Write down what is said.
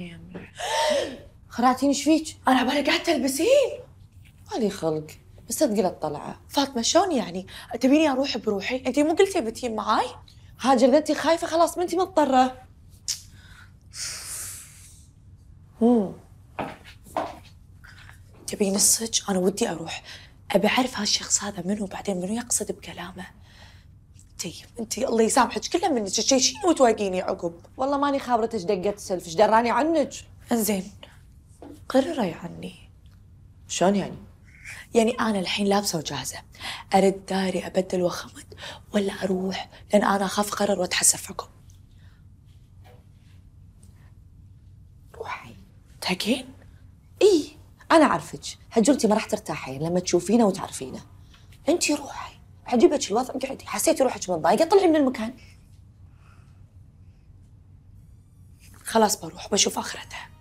عليها ملح خرعتيني شفيك؟ انا بالي قاعد تلبسين مالي خلق بس تقل الطلعه فاطمه شلون يعني تبيني اروح بروحي انت مو قلتي بتين معاي هاجر انت خايفه خلاص ما انت مضطره تبين الصج انا ودي اروح ابي اعرف هالشخص هذا منو بعدين منو يقصد بكلامه انتي انت الله يسامحك كله منك تشيشين وتواقيني عقب والله ماني خابرتك دقت سلف ايش دراني عنك انزين قرري عني شلون يعني يعني انا الحين لابسه وجاهزه ارد داري ابدل واخمد ولا اروح لان انا اخاف قرر واتحسف عقب روحي تهكين اي انا اعرفك هجرتي ما راح ترتاحين لما تشوفينا وتعرفينا انتي روحي عجبك الوضع اقعدي حسيتي روحك متضايقه طلعي من المكان خلاص بروح بشوف اخرتها